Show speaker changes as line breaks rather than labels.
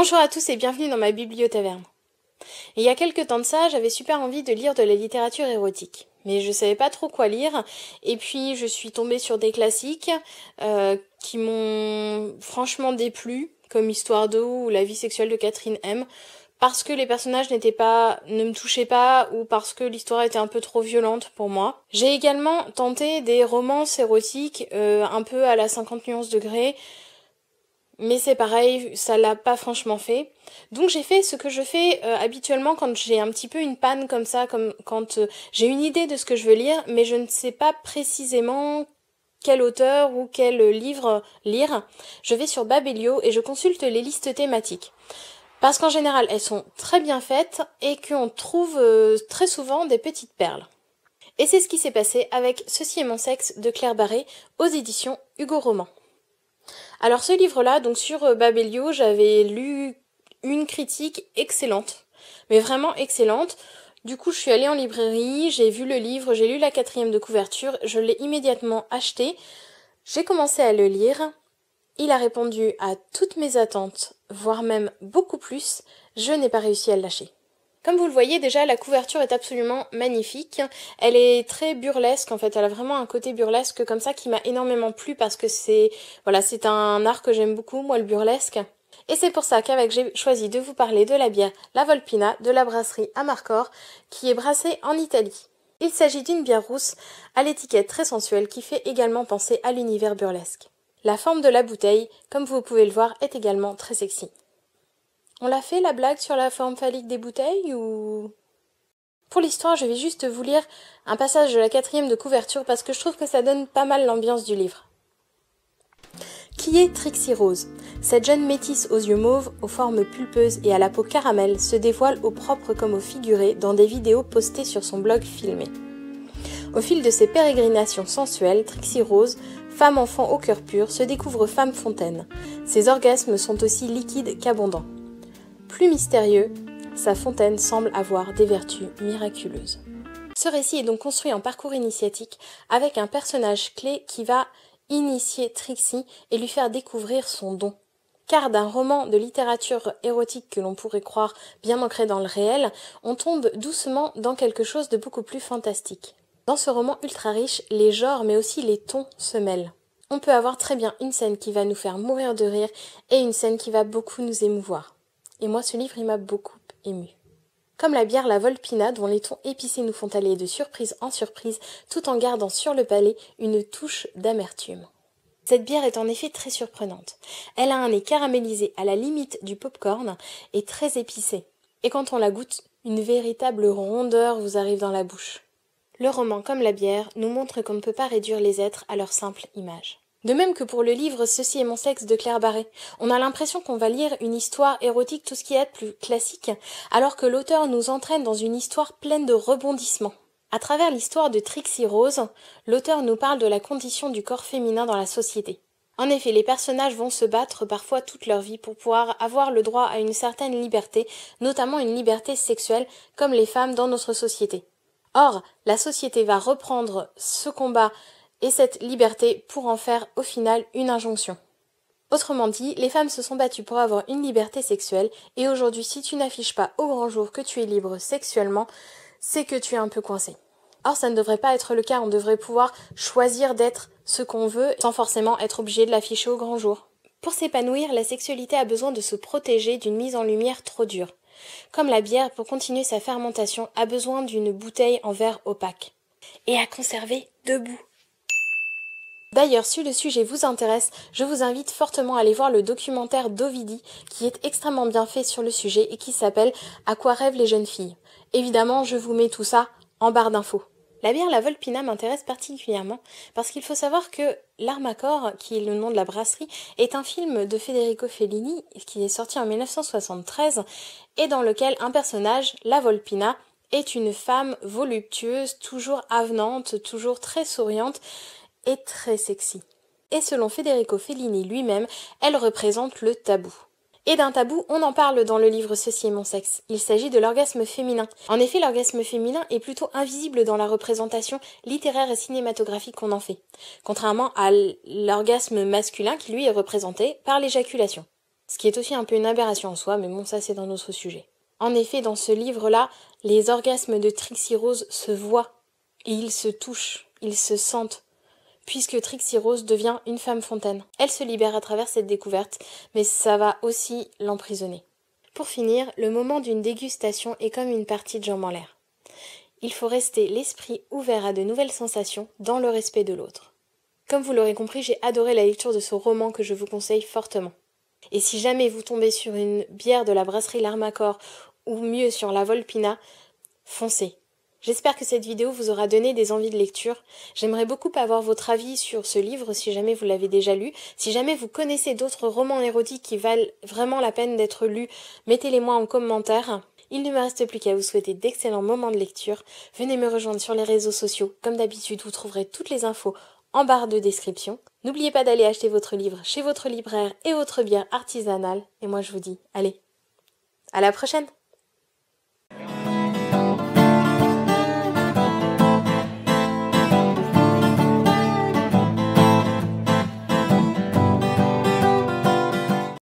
Bonjour à tous et bienvenue dans ma bibliothèque. Il y a quelques temps de ça, j'avais super envie de lire de la littérature érotique, mais je savais pas trop quoi lire, et puis je suis tombée sur des classiques euh, qui m'ont franchement déplu, comme Histoire d'eau ou La vie sexuelle de Catherine M, parce que les personnages n'étaient pas, ne me touchaient pas ou parce que l'histoire était un peu trop violente pour moi. J'ai également tenté des romances érotiques euh, un peu à la 50 nuances degrés, mais c'est pareil, ça l'a pas franchement fait. Donc j'ai fait ce que je fais euh, habituellement quand j'ai un petit peu une panne comme ça, comme quand euh, j'ai une idée de ce que je veux lire, mais je ne sais pas précisément quel auteur ou quel livre lire. Je vais sur Babelio et je consulte les listes thématiques. Parce qu'en général, elles sont très bien faites et qu'on trouve euh, très souvent des petites perles. Et c'est ce qui s'est passé avec Ceci est mon sexe de Claire Barré aux éditions Hugo Roman. Alors ce livre-là, donc sur euh, Babelio, j'avais lu une critique excellente, mais vraiment excellente. Du coup, je suis allée en librairie, j'ai vu le livre, j'ai lu la quatrième de couverture, je l'ai immédiatement acheté, j'ai commencé à le lire. Il a répondu à toutes mes attentes, voire même beaucoup plus. Je n'ai pas réussi à le lâcher. Comme vous le voyez déjà, la couverture est absolument magnifique. Elle est très burlesque en fait, elle a vraiment un côté burlesque comme ça qui m'a énormément plu parce que c'est voilà, c'est un art que j'aime beaucoup moi le burlesque. Et c'est pour ça qu'avec j'ai choisi de vous parler de la bière La Volpina de la brasserie Amarcor qui est brassée en Italie. Il s'agit d'une bière rousse à l'étiquette très sensuelle qui fait également penser à l'univers burlesque. La forme de la bouteille, comme vous pouvez le voir, est également très sexy. On l'a fait la blague sur la forme phallique des bouteilles ou. Pour l'histoire, je vais juste vous lire un passage de la quatrième de couverture parce que je trouve que ça donne pas mal l'ambiance du livre. Qui est Trixie Rose Cette jeune métisse aux yeux mauves, aux formes pulpeuses et à la peau caramel se dévoile au propre comme au figuré dans des vidéos postées sur son blog filmé. Au fil de ses pérégrinations sensuelles, Trixie Rose, femme enfant au cœur pur, se découvre femme fontaine. Ses orgasmes sont aussi liquides qu'abondants. Plus mystérieux, sa fontaine semble avoir des vertus miraculeuses. Ce récit est donc construit en parcours initiatique avec un personnage clé qui va initier Trixie et lui faire découvrir son don. Car d'un roman de littérature érotique que l'on pourrait croire bien ancré dans le réel, on tombe doucement dans quelque chose de beaucoup plus fantastique. Dans ce roman ultra riche, les genres mais aussi les tons se mêlent. On peut avoir très bien une scène qui va nous faire mourir de rire et une scène qui va beaucoup nous émouvoir et moi ce livre il m'a beaucoup ému. Comme la bière la Volpina dont les tons épicés nous font aller de surprise en surprise tout en gardant sur le palais une touche d'amertume. Cette bière est en effet très surprenante. Elle a un nez caramélisé à la limite du pop-corn et très épicé. Et quand on la goûte, une véritable rondeur vous arrive dans la bouche. Le roman, comme la bière, nous montre qu'on ne peut pas réduire les êtres à leur simple image. De même que pour le livre Ceci est mon sexe de Claire Barret, on a l'impression qu'on va lire une histoire érotique, tout ce qui est plus classique, alors que l'auteur nous entraîne dans une histoire pleine de rebondissements. À travers l'histoire de Trixie Rose, l'auteur nous parle de la condition du corps féminin dans la société. En effet, les personnages vont se battre parfois toute leur vie pour pouvoir avoir le droit à une certaine liberté, notamment une liberté sexuelle, comme les femmes dans notre société. Or, la société va reprendre ce combat et cette liberté pour en faire au final une injonction. Autrement dit, les femmes se sont battues pour avoir une liberté sexuelle, et aujourd'hui si tu n'affiches pas au grand jour que tu es libre sexuellement, c'est que tu es un peu coincé. Or, ça ne devrait pas être le cas, on devrait pouvoir choisir d'être ce qu'on veut sans forcément être obligé de l'afficher au grand jour. Pour s'épanouir, la sexualité a besoin de se protéger d'une mise en lumière trop dure. Comme la bière, pour continuer sa fermentation, a besoin d'une bouteille en verre opaque. Et à conserver debout. D'ailleurs, si le sujet vous intéresse, je vous invite fortement à aller voir le documentaire d'Ovidi qui est extrêmement bien fait sur le sujet et qui s'appelle À quoi rêvent les jeunes filles. Évidemment, je vous mets tout ça en barre d'infos. La bière La Volpina m'intéresse particulièrement parce qu'il faut savoir que l'armacore, qui est le nom de la brasserie, est un film de Federico Fellini qui est sorti en 1973 et dans lequel un personnage, La Volpina, est une femme voluptueuse, toujours avenante, toujours très souriante, très sexy. Et selon Federico Fellini lui-même, elle représente le tabou. Et d'un tabou, on en parle dans le livre Ceci est mon sexe. Il s'agit de l'orgasme féminin. En effet, l'orgasme féminin est plutôt invisible dans la représentation littéraire et cinématographique qu'on en fait, contrairement à l'orgasme masculin qui lui est représenté par l'éjaculation. Ce qui est aussi un peu une aberration en soi, mais bon, ça c'est dans notre sujet. En effet, dans ce livre-là, les orgasmes de Trixie Rose se voient, et ils se touchent, ils se sentent, puisque Trixie Rose devient une femme fontaine. Elle se libère à travers cette découverte, mais ça va aussi l'emprisonner. Pour finir, le moment d'une dégustation est comme une partie de jambes en l'air. Il faut rester l'esprit ouvert à de nouvelles sensations dans le respect de l'autre. Comme vous l'aurez compris, j'ai adoré la lecture de ce roman que je vous conseille fortement. Et si jamais vous tombez sur une bière de la brasserie L'Armacor ou mieux sur la Volpina, foncez. J'espère que cette vidéo vous aura donné des envies de lecture. J'aimerais beaucoup avoir votre avis sur ce livre si jamais vous l'avez déjà lu. Si jamais vous connaissez d'autres romans érotiques qui valent vraiment la peine d'être lus, mettez-les moi en commentaire. Il ne me reste plus qu'à vous souhaiter d'excellents moments de lecture. Venez me rejoindre sur les réseaux sociaux. Comme d'habitude, vous trouverez toutes les infos en barre de description. N'oubliez pas d'aller acheter votre livre chez votre libraire et votre bière artisanale. Et moi je vous dis, allez, à la prochaine